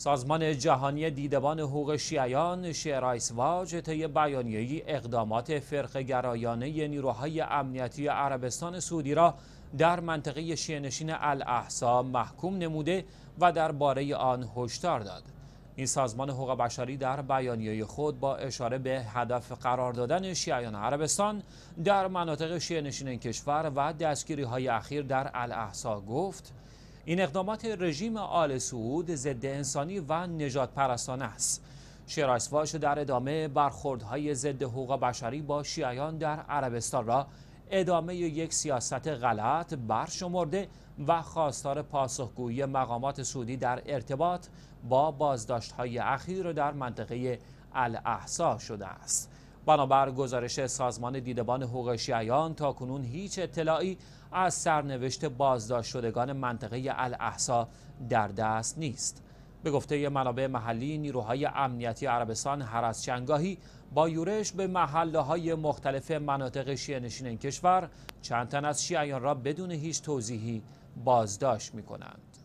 سازمان جهانی دیدبان حقوق شیعیان واج طی بیانیه‌ای اقدامات گرایانه نیروهای امنیتی عربستان سعودی را در منطقه نشین الاحسا محکوم نموده و باره آن هشدار داد. این سازمان حقوق بشری در بیانیه خود با اشاره به هدف قرار دادن شیعیان عربستان در مناطق شیعه کشور و دستگیری های اخیر در الاحسا گفت این اقدامات رژیم آل سعود ضد انسانی و نجات پرستانه است شیراسواش در ادامه برخوردهای ضد حقوق بشری با شیعیان در عربستان را ادامه یک سیاست غلط برشمرده و خواستار پاسخگویی مقامات سعودی در ارتباط با بازداشت های اخیر در منطقه الاحصا شده است بنابر گزارش سازمان دیدبان حقوق شیعیان تا کنون هیچ اطلاعی از سرنوشت بازداشت شدگان منطقه الاحسا در دست نیست به گفته منابع محلی نیروهای امنیتی عربستان هر از چنگاهی با یورش به محله های مختلف مناطق شیعه نشین کشور چند تن از شیعیان را بدون هیچ توضیحی بازداشت می کنند.